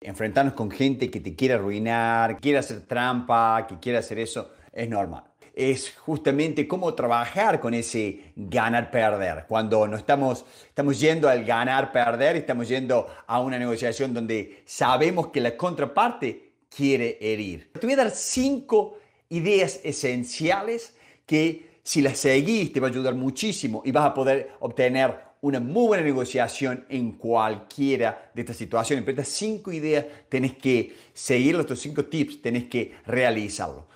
enfrentarnos con gente que te quiere arruinar, que quiere hacer trampa, que quiere hacer eso, es normal. Es justamente cómo trabajar con ese ganar-perder. Cuando no estamos, estamos yendo al ganar-perder, estamos yendo a una negociación donde sabemos que la contraparte quiere herir. Te voy a dar cinco ideas esenciales que si las seguís te va a ayudar muchísimo y vas a poder obtener una muy buena negociación en cualquiera de estas situaciones. Pero estas cinco ideas tenés que seguir, estos cinco tips tenés que realizarlo.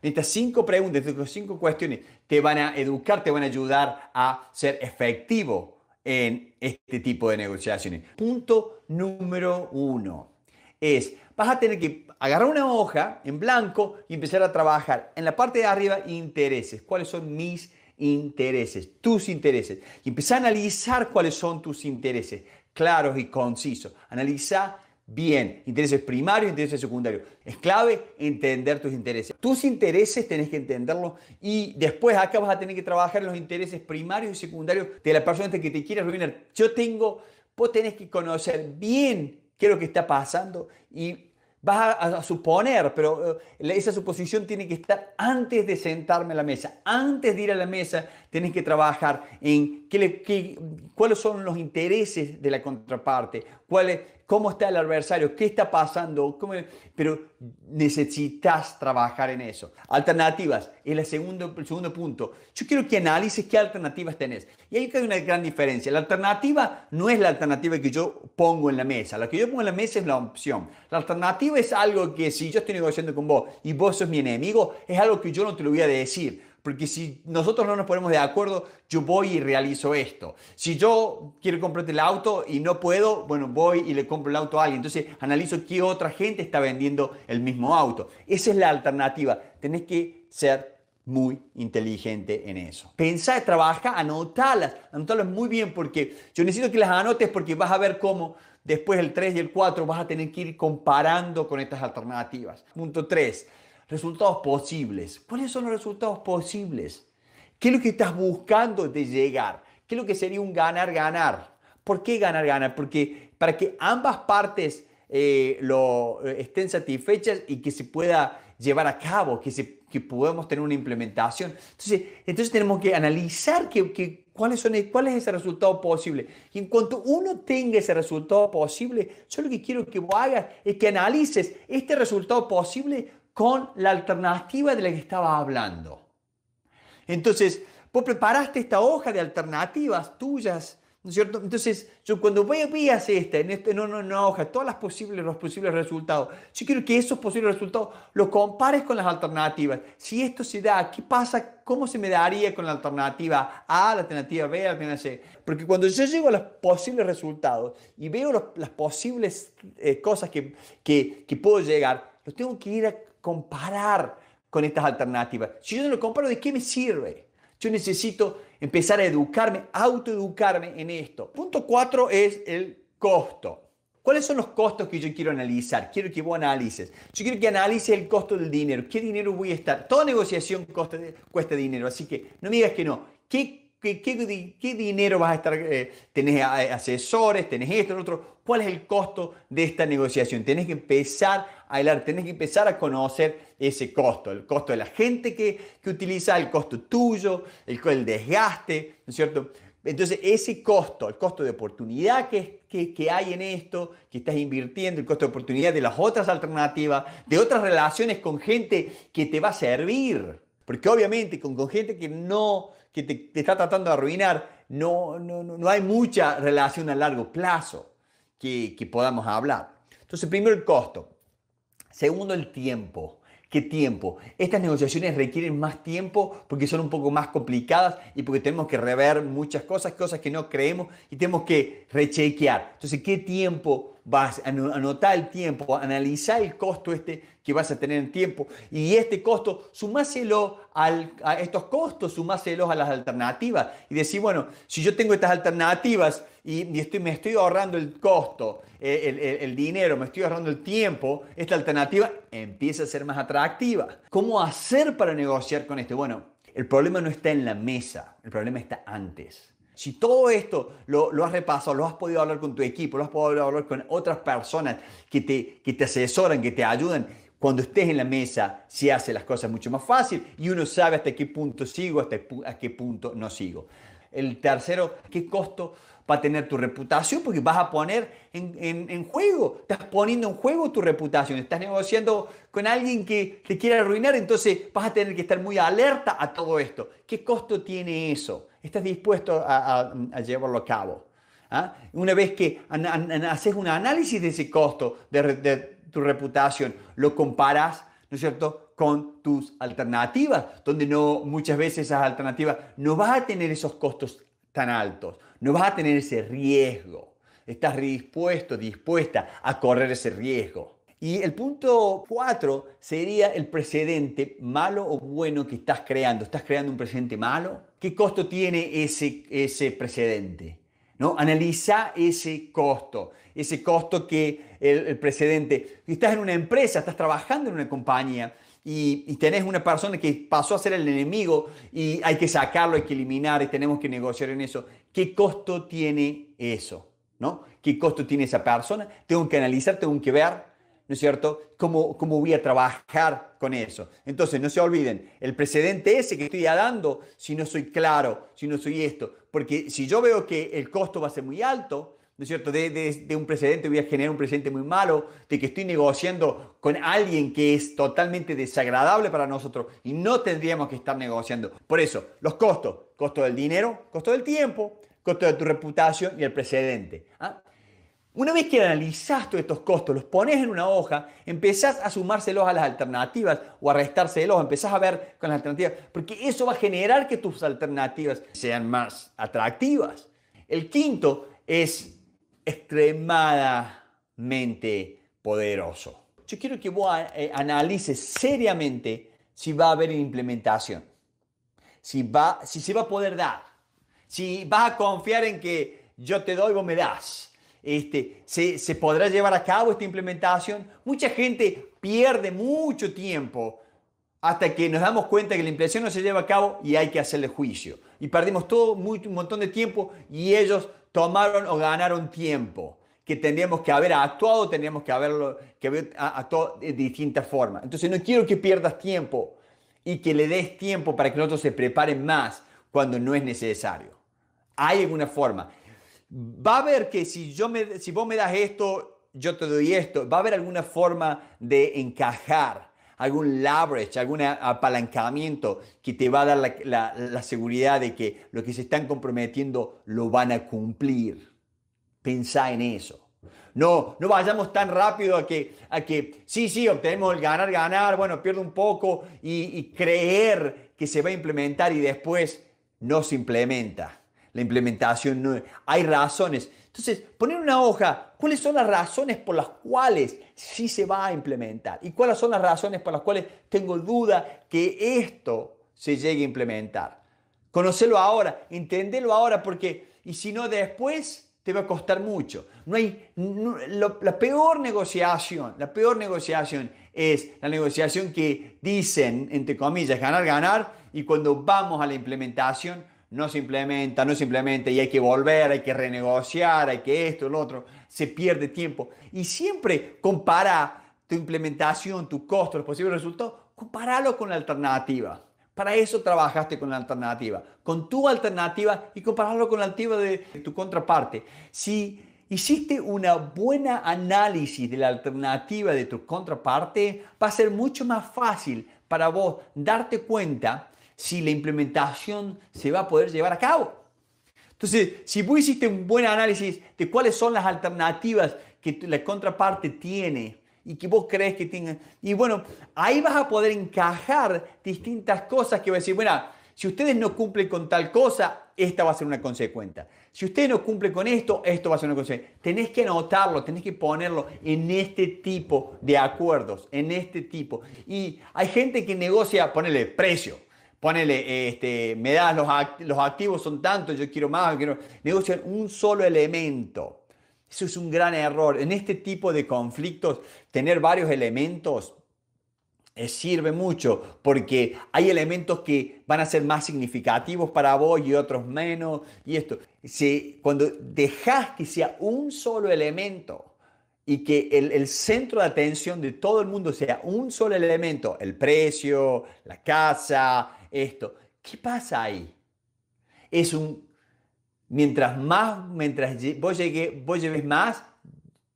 Estas cinco preguntas, estas cinco cuestiones te van a educar, te van a ayudar a ser efectivo en este tipo de negociaciones. Punto número uno es, vas a tener que agarrar una hoja en blanco y empezar a trabajar en la parte de arriba intereses. ¿Cuáles son mis intereses? intereses, tus intereses. Y empieza a analizar cuáles son tus intereses, claros y concisos. Analiza bien, intereses primarios, intereses secundarios. Es clave entender tus intereses. Tus intereses tenés que entenderlos y después acá vas a tener que trabajar los intereses primarios y secundarios de la persona que te quiere reunir Yo tengo, vos tenés que conocer bien qué es lo que está pasando y Vas a, suponer, pero eh, esa suposición tiene que estar antes de sentarme a la mesa. Antes de ir a la mesa, tienes que trabajar en qué cuáles son los intereses de la contraparte, ¿Cuáles? cómo está el adversario, qué está pasando, pero necesitas trabajar en eso. Alternativas, es el segundo, el segundo punto. Yo quiero que analices qué alternativas tenés. Y ahí hay una gran diferencia. La alternativa no es la alternativa que yo pongo en la mesa. La que yo pongo en la mesa es la opción. La alternativa es algo que si yo estoy negociando con vos y vos sos mi enemigo, es algo que yo no te lo voy a decir porque si nosotros no nos ponemos de acuerdo, yo voy y realizo esto. Si yo quiero comprarte el auto y no puedo, bueno, voy y le compro el auto a alguien. Entonces analizo qué otra gente está vendiendo el mismo auto. Esa es la alternativa. Tenés que ser muy inteligente en eso. Pensá, trabaja, anotalas. Anotalas muy bien porque yo necesito que las anotes porque vas a ver cómo después el 3 y el 4 vas a tener que ir comparando con estas alternativas. Punto 3 Resultados posibles. ¿Cuáles son los resultados posibles? ¿Qué es lo que estás buscando de llegar? ¿Qué es lo que sería un ganar-ganar? ¿Por qué ganar-ganar? Porque para que ambas partes eh, lo, eh, estén satisfechas y que se pueda llevar a cabo, que, se, que podamos tener una implementación. Entonces, entonces tenemos que analizar que, cuáles son, cuál es ese resultado posible. Y en cuanto uno tenga ese resultado posible, yo lo que quiero que vos hagas es que analices este resultado posible con la alternativa de la que estaba hablando. Entonces, vos preparaste esta hoja de alternativas tuyas, ¿no es cierto? Entonces, yo cuando vías esta, en este, no, no, una hoja, todas las posibles, los posibles resultados, yo quiero que esos posibles resultados los compares con las alternativas. Si esto se da, ¿qué pasa? ¿Cómo se me daría con la alternativa A, la alternativa B, la alternativa C? Porque cuando yo llego a los posibles resultados y veo las posibles eh, cosas que, que, que puedo llegar, los tengo que ir a comparar con estas alternativas. Si yo no lo comparo, ¿de qué me sirve? Yo necesito empezar a educarme, autoeducarme en esto. Punto cuatro es el costo. ¿Cuáles son los costos que yo quiero analizar? Quiero que vos analices. Yo quiero que analices el costo del dinero. ¿Qué dinero voy a estar? Toda negociación cuesta dinero, así que no me digas que no. ¿Qué ¿Qué, dinero vas a estar? Eh, ¿Tenés eh, asesores? ¿Tenés esto, lo otro? ¿Cuál es el costo de esta negociación? Tienes que empezar a hablar que empezar a conocer ese costo, el costo de la gente que, que utiliza, el costo tuyo, el, el desgaste, ¿no es cierto? Entonces, ese costo, el costo de oportunidad que, que, hay en esto, que estás invirtiendo, el costo de oportunidad de las otras alternativas, de otras relaciones con gente que te va a servir. Porque obviamente con gente que no, que te, está tratando de arruinar, no, no, no, hay mucha relación a largo plazo que, que podamos hablar. Entonces, primero el costo. Segundo, el tiempo. ¿Qué tiempo? Estas negociaciones requieren más tiempo porque son un poco más complicadas y porque tenemos que rever muchas cosas, cosas que no creemos y tenemos que rechequear. Entonces, ¿qué tiempo vas a anotar el tiempo, analizar el costo este que vas a tener en tiempo y este costo, sumáselo a estos costos, sumáselos a las alternativas y decir, bueno, si yo tengo estas alternativas y, estoy, me estoy ahorrando el costo, eh, el, el, dinero, me estoy ahorrando el tiempo, esta alternativa empieza a ser más atractiva. ¿Cómo hacer para negociar con esto? Bueno, el problema no está en la mesa, el problema está antes. Si todo esto lo, has repasado, lo has podido hablar con tu equipo, lo has podido hablar con otras personas que te, asesoran, que te ayudan, cuando estés en la mesa se hace las cosas mucho más fácil y uno sabe hasta qué punto sigo, hasta qué punto no sigo. El tercero, ¿qué costo va a tener tu reputación? Porque vas a poner en, en, juego, estás poniendo en juego tu reputación, estás negociando con alguien que te quiere arruinar, entonces vas a tener que estar muy alerta a todo esto. ¿Qué costo tiene eso? estás dispuesto a, llevarlo a cabo. ¿ah? Una vez que haces un análisis de ese costo de, tu reputación, lo comparas, ¿no es cierto?, con tus alternativas, donde no muchas veces esas alternativas no vas a tener esos costos tan altos, no vas a tener ese riesgo. Estás dispuesto, dispuesta a correr ese riesgo. Y el punto cuatro sería el precedente malo o bueno que estás creando. ¿Estás creando un precedente malo? ¿Qué costo tiene ese, ese precedente? ¿No? Analiza ese costo, ese costo que el, precedente. Si estás en una empresa, estás trabajando en una compañía, y, tenés una persona que pasó a ser el enemigo y hay que sacarlo, hay que eliminar y tenemos que negociar en eso. ¿Qué costo tiene eso? ¿No? ¿Qué costo tiene esa persona? Tengo que analizar, tengo que ver ¿no es cierto? ¿Cómo, ¿Cómo voy a trabajar con eso? Entonces, no se olviden, el precedente ese que estoy dando, si no soy claro, si no soy esto, porque si yo veo que el costo va a ser muy alto, ¿no es cierto? De, de, de, un precedente voy a generar un precedente muy malo, de que estoy negociando con alguien que es totalmente desagradable para nosotros y no tendríamos que estar negociando. Por eso, los costos, costo del dinero, costo del tiempo, costo de tu reputación y el precedente. ¿ah? Una vez que analizás todos estos costos, los pones en una hoja, empezás a sumárselos a las alternativas o a restárselos, empezás a ver con las alternativas, porque eso va a generar que tus alternativas sean más atractivas. El quinto es extremadamente poderoso. Yo quiero que vos eh, eh, analices seriamente si va a haber implementación, si, va, si se va a poder dar, si vas a confiar en que yo te doy, vos me das este, ¿se, podrá llevar a cabo esta implementación? Mucha gente pierde mucho tiempo hasta que nos damos cuenta que la implementación no se lleva a cabo y hay que hacerle juicio. Y perdimos todo un montón de tiempo y ellos tomaron o ganaron tiempo que tendríamos que haber actuado, tendríamos que haberlo que haber actuado de distintas formas. Entonces no quiero que pierdas tiempo y que le des tiempo para que nosotros se preparen más cuando no es necesario. Hay alguna forma va a haber que si, yo me, si vos me das esto, yo te doy esto, va a haber alguna forma de encajar, algún leverage, algún apalancamiento que te va a dar la, seguridad de que lo que se están comprometiendo lo van a cumplir. Pensá en eso. No, no vayamos tan rápido a que, a que sí, sí, obtenemos el ganar, ganar, bueno, pierdo un poco y creer que se va a implementar y después no se implementa la implementación, no, hay razones. Entonces, poner una hoja, ¿cuáles son las razones por las cuales sí se va a implementar? ¿Y cuáles son las razones por las cuales tengo duda que esto se llegue a implementar? Conocerlo ahora, entenderlo ahora, porque, y si no después, te va a costar mucho. No hay, la peor negociación, la peor negociación es la negociación que dicen, entre comillas, ganar, ganar, y cuando vamos a la implementación no se implementa, no se implementa y hay que volver, hay que renegociar, hay que esto, el otro, se pierde tiempo. Y siempre compara tu implementación, tu costo, los posibles resultados, compáralo con la alternativa. Para eso trabajaste con la alternativa, con tu alternativa y compararlo con la alternativa de tu contraparte. Si hiciste una buena análisis de la alternativa de tu contraparte, va a ser mucho más fácil para vos darte cuenta si la implementación se va a poder llevar a cabo. Entonces, si vos hiciste un buen análisis de cuáles son las alternativas que la contraparte tiene y que vos crees que tiene, y bueno, ahí vas a poder encajar distintas cosas que va a decir, bueno, si ustedes no cumplen con tal cosa, esta va a ser una consecuencia. Si ustedes no cumplen con esto, esto va a ser una consecuencia. Tenés que anotarlo, tenés que ponerlo en este tipo de acuerdos, en este tipo. Y hay gente que negocia, ponerle precio ponele, este, me das los, los activos son tantos, yo quiero más, quiero... negocian un solo elemento. Eso es un gran error. En este tipo de conflictos, tener varios elementos eh, sirve mucho porque hay elementos que van a ser más significativos para vos y otros menos. Y esto, si, cuando dejas que sea un solo elemento, y que el, el, centro de atención de todo el mundo sea un solo elemento, el precio, la casa, esto. ¿Qué pasa ahí? Es un, mientras más, mientras vos, llegue, vos lleves más,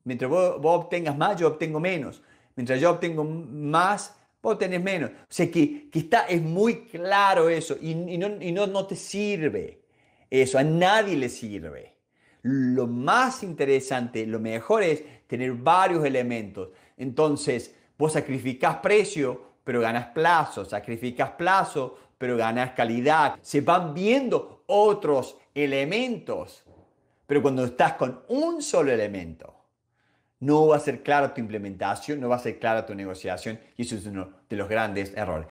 mientras vos, obtengas más, yo obtengo menos. Mientras yo obtengo más, vos tenés menos. sé sea que, que está, es muy claro eso y, no, no, te sirve eso, a nadie le sirve. Lo más interesante, lo mejor es tener varios elementos. Entonces, vos sacrificás precio, pero ganas plazo, sacrificás plazo, pero ganas calidad. Se van viendo otros elementos. Pero cuando estás con un solo elemento, no va a ser clara tu implementación, no va a ser clara tu negociación y eso es uno de los grandes errores.